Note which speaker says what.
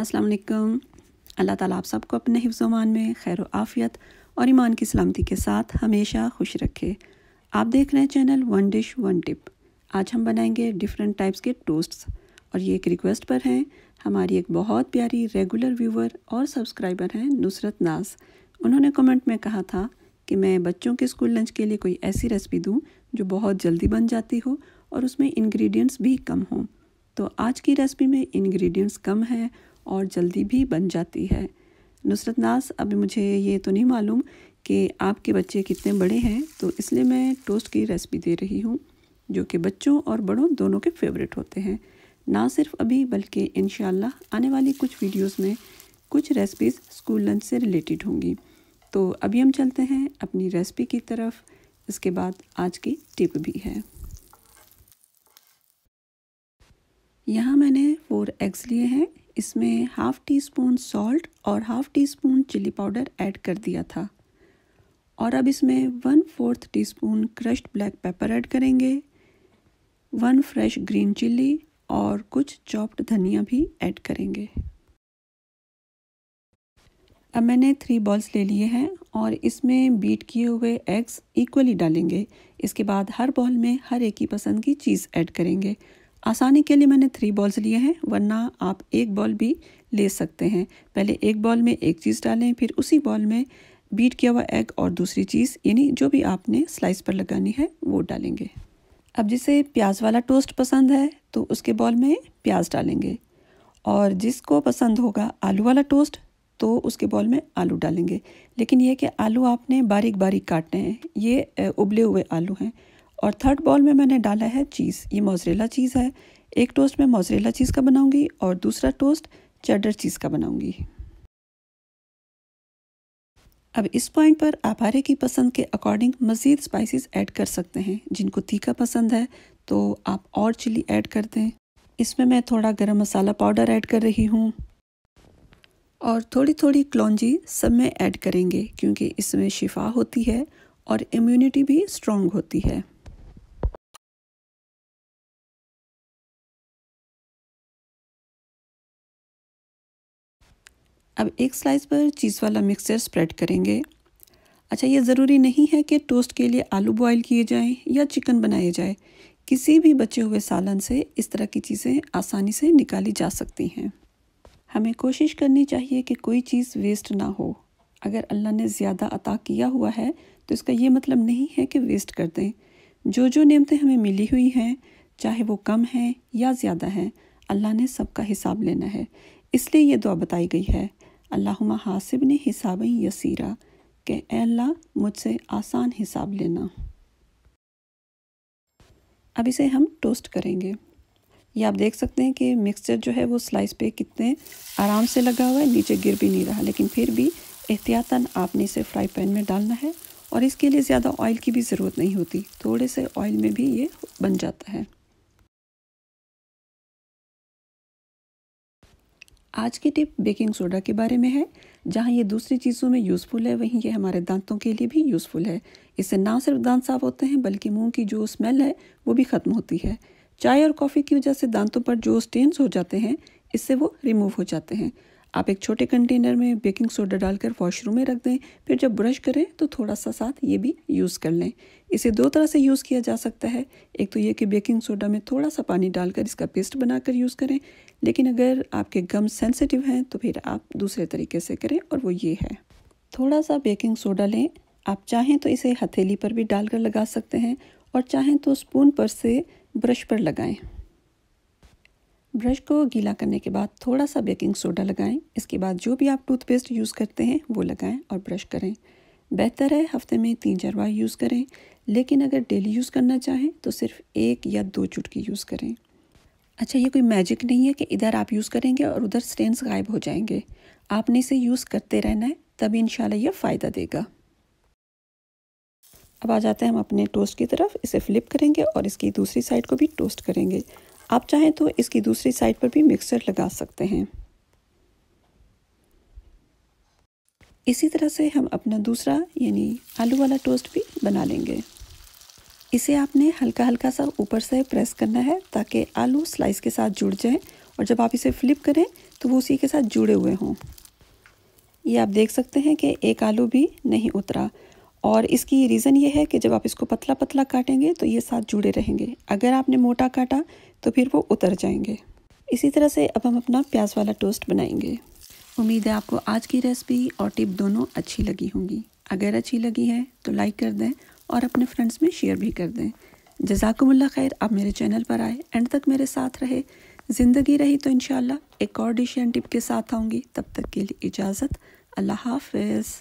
Speaker 1: अस्सलाम अल्लाह ताला आप सबको अपने हिफ्जोमान में खैर आफ़ियत और ईमान की सलामती के साथ हमेशा खुश रखे आप देख रहे हैं channel one dish one tip आज हम बनाएंगे डिफरेंट टाइप्स के टोस्ट्स और ये एक रिक्वेस्ट पर हैं हमारी एक बहुत प्यारी रेगुलर व्यूवर और सब्सक्राइबर हैं नुसरत नाज उन्होंने कमेंट में कहा था कि मैं बच्चों के स्कूल लंच के लिए कोई ऐसी रेसिपी दूँ जो बहुत जल्दी बन जाती हो और उसमें इन्ग्रीडियंट्स भी कम हों तो आज की रेसिपी में इन्ग्रीडियंट्स कम हैं और जल्दी भी बन जाती है नुसरत नाज अभी मुझे ये तो नहीं मालूम कि आपके बच्चे कितने बड़े हैं तो इसलिए मैं टोस्ट की रेसिपी दे रही हूँ जो कि बच्चों और बड़ों दोनों के फेवरेट होते हैं ना सिर्फ अभी बल्कि इन आने वाली कुछ वीडियोस में कुछ रेसिपीज़ स्कूल लंच से रिलेटेड होंगी तो अभी हम चलते हैं अपनी रेसिपी की तरफ इसके बाद आज की टिप भी है यहाँ मैंने फोर एग्स लिए हैं इसमें हाफ़ टी स्पून सॉल्ट और half teaspoon chilli powder add कर दिया था और अब इसमें one fourth teaspoon crushed black pepper add करेंगे वन फ्रेश ग्रीन चिली और कुछ चॉप्ड धनिया भी ऐड करेंगे अब मैंने थ्री बॉल्स ले लिए हैं और इसमें बीट किए हुए एग्स इक्वली डालेंगे इसके बाद हर बॉल में हर एक ही पसंद की चीज़ ऐड करेंगे आसानी के लिए मैंने थ्री बॉल्स लिए हैं वरना आप एक बॉल भी ले सकते हैं पहले एक बॉल में एक चीज़ डालें फिर उसी बॉल में बीट किया हुआ एग और दूसरी चीज़ यानी जो भी आपने स्लाइस पर लगानी है वो डालेंगे अब जिसे प्याज वाला टोस्ट पसंद है तो उसके बॉल में प्याज डालेंगे और जिसको पसंद होगा आलू वाला टोस्ट तो उसके बॉल में आलू डालेंगे लेकिन यह कि आलू आपने बारीक बारीक काटने हैं ये उबले हुए आलू हैं और थर्ड बॉल में मैंने डाला है चीज़ ये मोजरेला चीज़ है एक टोस्ट मैं मोजरेला चीज़ का बनाऊँगी और दूसरा टोस्ट चडर चीज़ का बनाऊँगी अब इस पॉइंट पर आप आरे की पसंद के अकॉर्डिंग मज़ीद स्पाइसेस ऐड कर सकते हैं जिनको तीखा पसंद है तो आप और चिली ऐड कर दें इसमें मैं थोड़ा गर्म मसाला पाउडर ऐड कर रही हूँ और थोड़ी थोड़ी क्लौजी सब में ऐड करेंगे क्योंकि इसमें शिफा होती है और इम्यूनिटी भी स्ट्रॉन्ग होती है अब एक स्लाइस पर चीज़ वाला मिक्सचर स्प्रेड करेंगे अच्छा ये ज़रूरी नहीं है कि टोस्ट के लिए आलू बॉईल किए जाएं या चिकन बनाए जाए किसी भी बचे हुए सालन से इस तरह की चीज़ें आसानी से निकाली जा सकती हैं हमें कोशिश करनी चाहिए कि कोई चीज़ वेस्ट ना हो अगर अल्लाह ने ज़्यादा अता किया हुआ है तो इसका ये मतलब नहीं है कि वेस्ट कर दें जो जो नियमतें हमें मिली हुई हैं चाहे वो कम हैं या ज़्यादा हैं अल्लाह ने सबका हिसाब लेना है इसलिए ये दुआ बताई गई है अल्लाह हासिब ने हिसाब यसीरा के अल्लाह मुझसे आसान हिसाब लेना अब इसे हम टोस्ट करेंगे ये आप देख सकते हैं कि मिक्सचर जो है वो स्लाइस पे कितने आराम से लगा हुआ है नीचे गिर भी नहीं रहा लेकिन फिर भी एहतियातन आपने इसे फ्राई पैन में डालना है और इसके लिए ज़्यादा ऑयल की भी ज़रूरत नहीं होती थोड़े से ऑयल में भी ये बन जाता है आज की टिप बेकिंग सोडा के बारे में है जहाँ ये दूसरी चीज़ों में यूज़फुल है वहीं ये हमारे दांतों के लिए भी यूज़फुल है इससे ना सिर्फ दांत साफ होते हैं बल्कि मुंह की जो स्मेल है वो भी ख़त्म होती है चाय और कॉफ़ी की वजह से दांतों पर जो स्टेन्स हो जाते हैं इससे वो रिमूव हो जाते हैं आप एक छोटे कंटेनर में बेकिंग सोडा डालकर वॉशरूम में रख दें फिर जब ब्रश करें तो थोड़ा सा साथ ये भी यूज़ कर लें इसे दो तरह से यूज़ किया जा सकता है एक तो ये कि बेकिंग सोडा में थोड़ा सा पानी डालकर इसका पेस्ट बनाकर यूज़ करें लेकिन अगर आपके गम सेंसिटिव हैं तो फिर आप दूसरे तरीके से करें और वो ये है थोड़ा सा बेकिंग सोडा लें आप चाहें तो इसे हथेली पर भी डालकर लगा सकते हैं और चाहें तो स्पून पर से ब्रश पर लगाएं ब्रश को गीला करने के बाद थोड़ा सा बेकिंग सोडा लगाएं इसके बाद जो भी आप टूथपेस्ट यूज़ करते हैं वो लगाएं और ब्रश करें बेहतर है हफ्ते में तीन चार बार यूज़ करें लेकिन अगर डेली यूज़ करना चाहें तो सिर्फ एक या दो चुटकी यूज़ करें अच्छा ये कोई मैजिक नहीं है कि इधर आप यूज़ करेंगे और उधर स्टेन्स गायब हो जाएंगे आपने इसे यूज़ करते रहना है तभी इन ये फ़ायदा देगा अब आ जाते हैं हम अपने टोस्ट की तरफ इसे फ्लिप करेंगे और इसकी दूसरी साइड को भी टोस्ट करेंगे आप चाहें तो इसकी दूसरी साइड पर भी मिक्सचर लगा सकते हैं इसी तरह से हम अपना दूसरा यानी आलू वाला टोस्ट भी बना लेंगे इसे आपने हल्का हल्का सा ऊपर से प्रेस करना है ताकि आलू स्लाइस के साथ जुड़ जाए और जब आप इसे फ्लिप करें तो वो उसी के साथ जुड़े हुए हों ये आप देख सकते हैं कि एक आलू भी नहीं उतरा और इसकी रीज़न ये है कि जब आप इसको पतला पतला काटेंगे तो ये साथ जुड़े रहेंगे अगर आपने मोटा काटा तो फिर वो उतर जाएंगे इसी तरह से अब हम अपना प्याज वाला टोस्ट बनाएंगे उम्मीद है आपको आज की रेसिपी और टिप दोनों अच्छी लगी होंगी अगर अच्छी लगी है तो लाइक कर दें और अपने फ्रेंड्स में शेयर भी कर दें जजाकमुल्ला खैर आप मेरे चैनल पर आए एंड तक मेरे साथ रहे ज़िंदगी रही तो इन एक और डिश एंड टिप के साथ आऊँगी तब तक के लिए इजाज़त अल्लाह हाफिज़